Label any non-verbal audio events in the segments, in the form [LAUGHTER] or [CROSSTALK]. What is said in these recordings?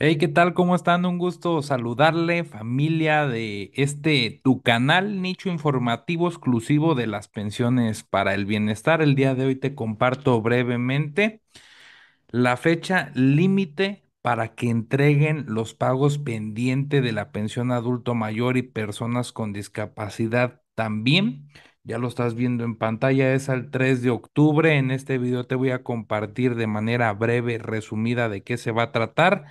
Hey, ¿qué tal? ¿Cómo están? Un gusto saludarle, familia de este tu canal, nicho informativo exclusivo de las pensiones para el bienestar. El día de hoy te comparto brevemente la fecha límite para que entreguen los pagos pendiente de la pensión adulto mayor y personas con discapacidad también. Ya lo estás viendo en pantalla, es al 3 de octubre. En este video te voy a compartir de manera breve, resumida, de qué se va a tratar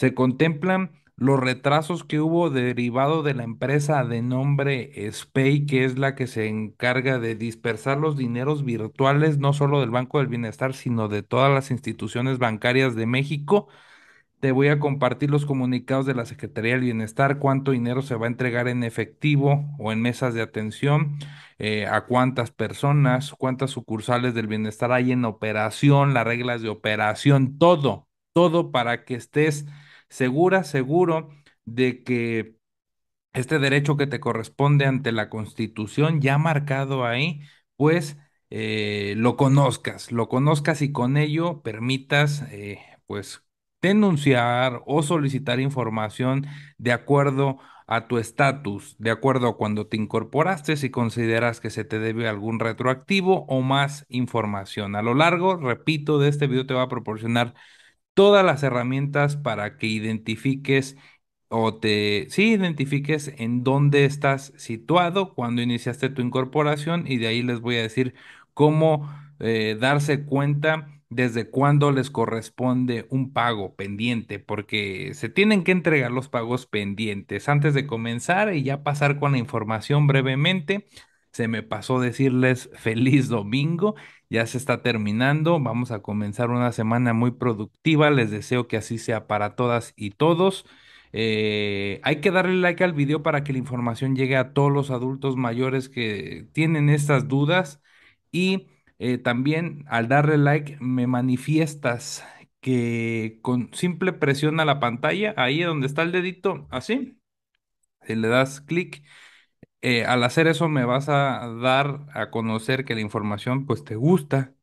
se contemplan los retrasos que hubo derivado de la empresa de nombre SPAY, que es la que se encarga de dispersar los dineros virtuales, no solo del Banco del Bienestar, sino de todas las instituciones bancarias de México. Te voy a compartir los comunicados de la Secretaría del Bienestar, cuánto dinero se va a entregar en efectivo o en mesas de atención, eh, a cuántas personas, cuántas sucursales del bienestar hay en operación, las reglas de operación, todo, todo para que estés segura, seguro de que este derecho que te corresponde ante la Constitución, ya marcado ahí, pues eh, lo conozcas, lo conozcas y con ello permitas, eh, pues, denunciar o solicitar información de acuerdo a tu estatus, de acuerdo a cuando te incorporaste, si consideras que se te debe algún retroactivo o más información. A lo largo, repito, de este video te va a proporcionar todas las herramientas para que identifiques o te, sí, identifiques en dónde estás situado cuando iniciaste tu incorporación y de ahí les voy a decir cómo eh, darse cuenta desde cuándo les corresponde un pago pendiente, porque se tienen que entregar los pagos pendientes. Antes de comenzar y ya pasar con la información brevemente, se me pasó decirles feliz domingo ya se está terminando. Vamos a comenzar una semana muy productiva. Les deseo que así sea para todas y todos. Eh, hay que darle like al video para que la información llegue a todos los adultos mayores que tienen estas dudas. Y eh, también al darle like me manifiestas que con simple presión a la pantalla, ahí donde está el dedito, así, eh, le das clic eh, al hacer eso me vas a dar a conocer que la información pues te gusta,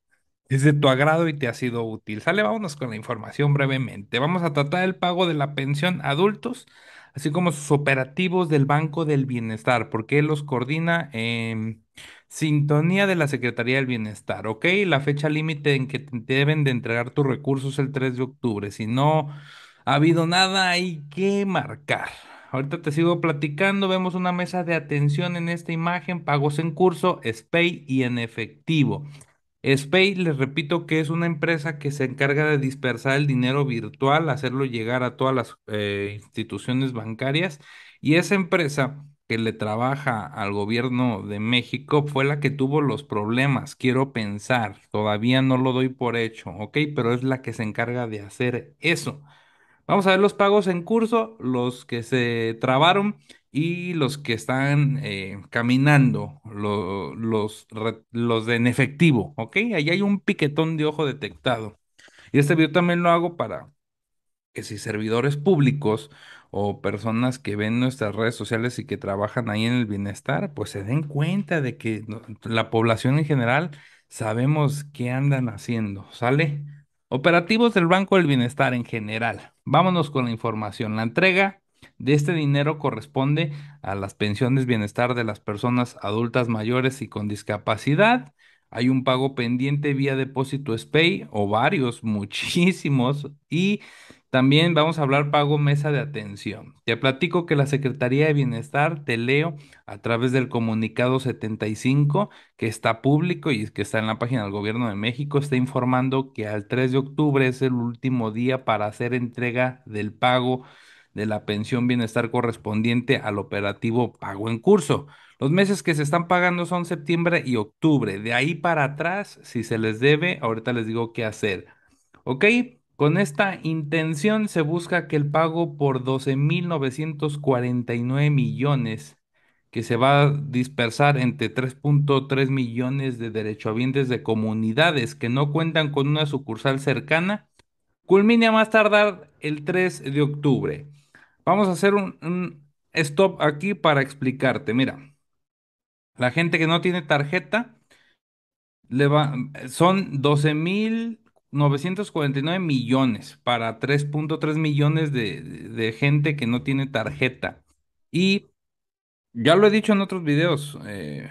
es de tu agrado y te ha sido útil. Sale, vámonos con la información brevemente. Vamos a tratar el pago de la pensión adultos, así como sus operativos del Banco del Bienestar, porque él los coordina en sintonía de la Secretaría del Bienestar, ¿ok? La fecha límite en que te deben de entregar tus recursos es el 3 de octubre. Si no ha habido nada, hay que marcar. Ahorita te sigo platicando. Vemos una mesa de atención en esta imagen, pagos en curso, SPAY y en efectivo. SPAY, les repito que es una empresa que se encarga de dispersar el dinero virtual, hacerlo llegar a todas las eh, instituciones bancarias. Y esa empresa que le trabaja al gobierno de México fue la que tuvo los problemas, quiero pensar, todavía no lo doy por hecho, ok, pero es la que se encarga de hacer eso. Vamos a ver los pagos en curso, los que se trabaron y los que están eh, caminando, los, los de en efectivo, ¿ok? Ahí hay un piquetón de ojo detectado. Y este video también lo hago para que si servidores públicos o personas que ven nuestras redes sociales y que trabajan ahí en el bienestar, pues se den cuenta de que la población en general sabemos qué andan haciendo, ¿sale? Operativos del Banco del Bienestar en general. Vámonos con la información. La entrega de este dinero corresponde a las pensiones bienestar de las personas adultas mayores y con discapacidad. Hay un pago pendiente vía depósito SPAY o varios, [LAUGHS] muchísimos, y también vamos a hablar pago mesa de atención. Te platico que la Secretaría de Bienestar, te leo a través del comunicado 75 que está público y que está en la página del Gobierno de México, está informando que al 3 de octubre es el último día para hacer entrega del pago de la pensión bienestar correspondiente al operativo pago en curso. Los meses que se están pagando son septiembre y octubre. De ahí para atrás, si se les debe, ahorita les digo qué hacer. Ok, con esta intención se busca que el pago por 12.949 millones que se va a dispersar entre 3.3 millones de derechohabientes de comunidades que no cuentan con una sucursal cercana, culmine a más tardar el 3 de octubre. Vamos a hacer un, stop aquí para explicarte. Mira, la gente que no tiene tarjeta le son 12 mil 949 millones para 3.3 millones de, gente que no tiene tarjeta. Y ya lo he dicho en otros videos, eh,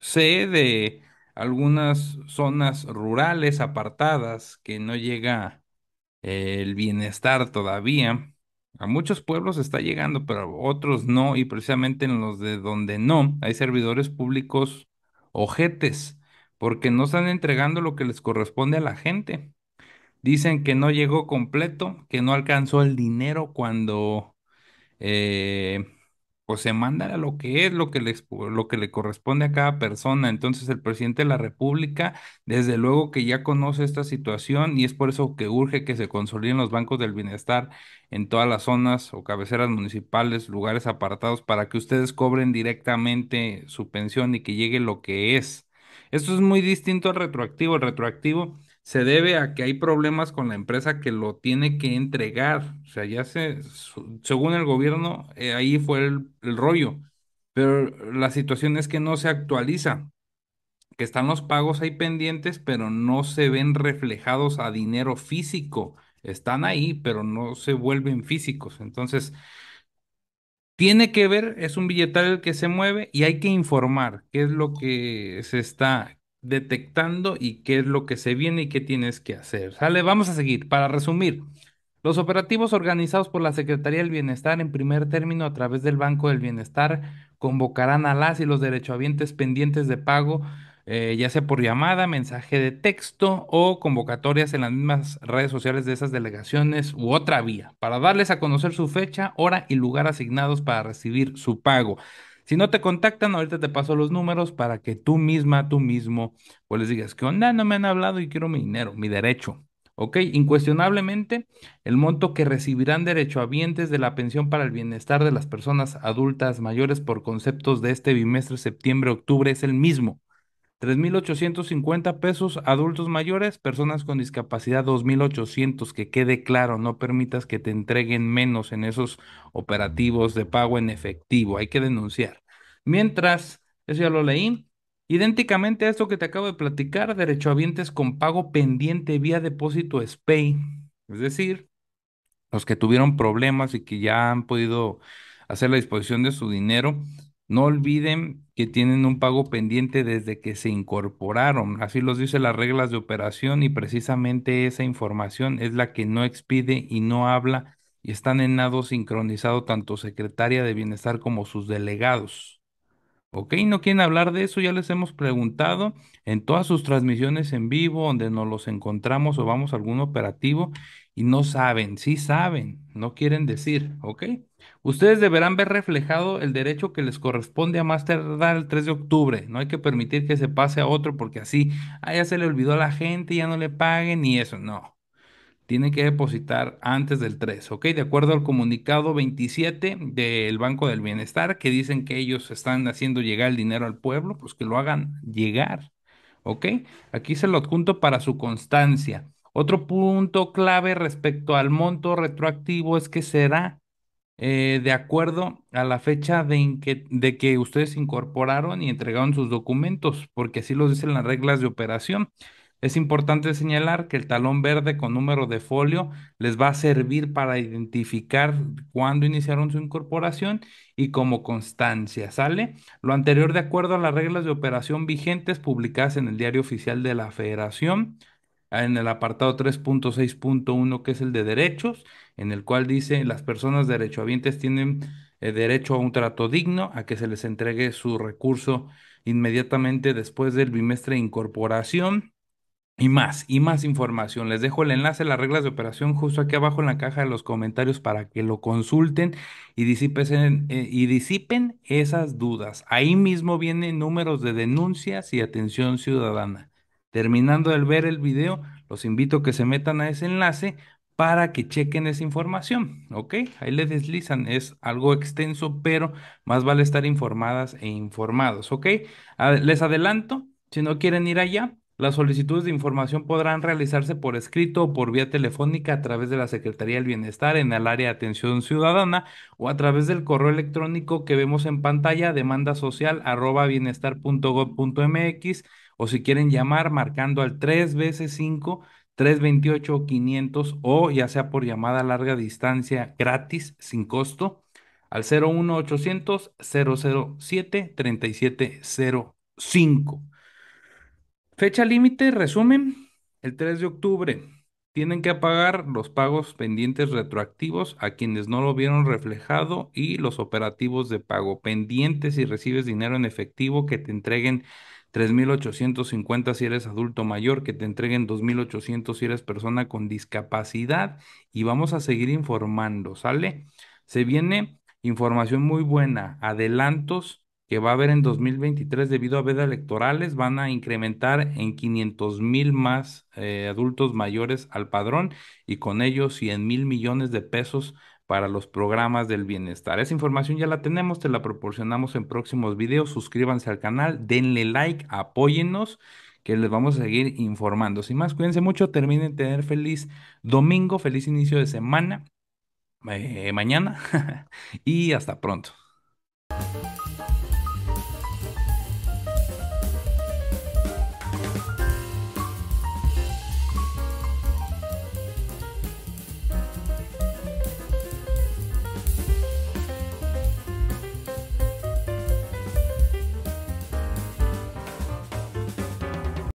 sé de algunas zonas rurales apartadas que no llega eh, el bienestar todavía. A muchos pueblos está llegando, pero otros no, y precisamente en los de donde no, hay servidores públicos ojetes porque no están entregando lo que les corresponde a la gente. Dicen que no llegó completo, que no alcanzó el dinero cuando eh, pues se manda a lo que es, lo que, les, lo que le corresponde a cada persona. Entonces el presidente de la República, desde luego que ya conoce esta situación y es por eso que urge que se consoliden los bancos del bienestar en todas las zonas o cabeceras municipales, lugares apartados, para que ustedes cobren directamente su pensión y que llegue lo que es. Esto es muy distinto al retroactivo. El retroactivo se debe a que hay problemas con la empresa que lo tiene que entregar. O sea, ya se, según el gobierno, eh, ahí fue el, el, rollo. Pero la situación es que no se actualiza, que están los pagos ahí pendientes, pero no se ven reflejados a dinero físico. Están ahí, pero no se vuelven físicos. Entonces, tiene que ver, es un billetal que se mueve y hay que informar qué es lo que se está detectando y qué es lo que se viene y qué tienes que hacer. Sale, vamos a seguir. Para resumir, los operativos organizados por la Secretaría del Bienestar en primer término a través del Banco del Bienestar convocarán a las y los derechohabientes pendientes de pago eh, ya sea por llamada, mensaje de texto o convocatorias en las mismas redes sociales de esas delegaciones u otra vía, para darles a conocer su fecha, hora y lugar asignados para recibir su pago. Si no te contactan, ahorita te paso los números para que tú misma, tú mismo, o pues, les digas, que onda? No me han hablado y quiero mi dinero, mi derecho. ¿Ok? Incuestionablemente, el monto que recibirán derechohabientes de la pensión para el bienestar de las personas adultas mayores por conceptos de este bimestre septiembre-octubre es el mismo. 3.850 pesos adultos mayores, personas con discapacidad 2.800, que quede claro, no permitas que te entreguen menos en esos operativos de pago en efectivo, hay que denunciar. Mientras, eso ya lo leí, idénticamente a esto que te acabo de platicar, derechohabientes con pago pendiente vía depósito SPAY, es decir, los que tuvieron problemas y que ya han podido hacer la disposición de su dinero, no olviden que tienen un pago pendiente desde que se incorporaron. Así los dice las reglas de operación y precisamente esa información es la que no expide y no habla y están en nado sincronizado tanto secretaria de bienestar como sus delegados. ¿Ok? ¿No quieren hablar de eso? Ya les hemos preguntado en todas sus transmisiones en vivo, donde nos los encontramos o vamos a algún operativo y no saben, sí saben, no quieren decir, ¿ok? Ustedes deberán ver reflejado el derecho que les corresponde a más tardar el 3 de octubre. No hay que permitir que se pase a otro porque así, ah, ya se le olvidó a la gente, ya no le paguen y eso, no. Tienen que depositar antes del 3, ¿ok? De acuerdo al comunicado 27 del Banco del Bienestar, que dicen que ellos están haciendo llegar el dinero al pueblo, pues que lo hagan llegar, ¿ok? Aquí se lo adjunto para su constancia. Otro punto clave respecto al monto retroactivo es que será eh, de acuerdo a la fecha de que, de que ustedes incorporaron y entregaron sus documentos, porque así lo dicen las reglas de operación. Es importante señalar que el talón verde con número de folio les va a servir para identificar cuándo iniciaron su incorporación y como constancia, ¿sale? Lo anterior de acuerdo a las reglas de operación vigentes publicadas en el Diario Oficial de la Federación, en el apartado 3.6.1, que es el de derechos, en el cual dice las personas derechohabientes tienen eh, derecho a un trato digno, a que se les entregue su recurso inmediatamente después del bimestre de incorporación. Y más, y más información. Les dejo el enlace a las reglas de operación justo aquí abajo en la caja de los comentarios para que lo consulten y eh, y disipen esas dudas. Ahí mismo vienen números de denuncias y atención ciudadana. Terminando de ver el video, los invito a que se metan a ese enlace para que chequen esa información, ¿ok? Ahí le deslizan, es algo extenso, pero más vale estar informadas e informados, ¿ok? Les adelanto, si no quieren ir allá, las solicitudes de información podrán realizarse por escrito o por vía telefónica a través de la Secretaría del Bienestar en el área de atención ciudadana o a través del correo electrónico que vemos en pantalla demandasocial.bienestar.gov.mx o si quieren llamar marcando al 3 veces 5 328 500 o ya sea por llamada larga distancia gratis sin costo al 01800 007 3705. Fecha límite, resumen, el 3 de octubre. Tienen que pagar los pagos pendientes retroactivos a quienes no lo vieron reflejado y los operativos de pago pendientes si recibes dinero en efectivo que te entreguen 3.850 si eres adulto mayor, que te entreguen 2.800 si eres persona con discapacidad y vamos a seguir informando, ¿sale? Se viene información muy buena, adelantos que va a haber en 2023 debido a veda electorales, van a incrementar en 500 mil más eh, adultos mayores al padrón y con ellos 100 mil millones de pesos para los programas del bienestar. Esa información ya la tenemos, te la proporcionamos en próximos videos. Suscríbanse al canal, denle like, apóyennos, que les vamos a seguir informando. Sin más, cuídense mucho, terminen tener feliz domingo, feliz inicio de semana, eh, mañana [LAUGHS] y hasta pronto.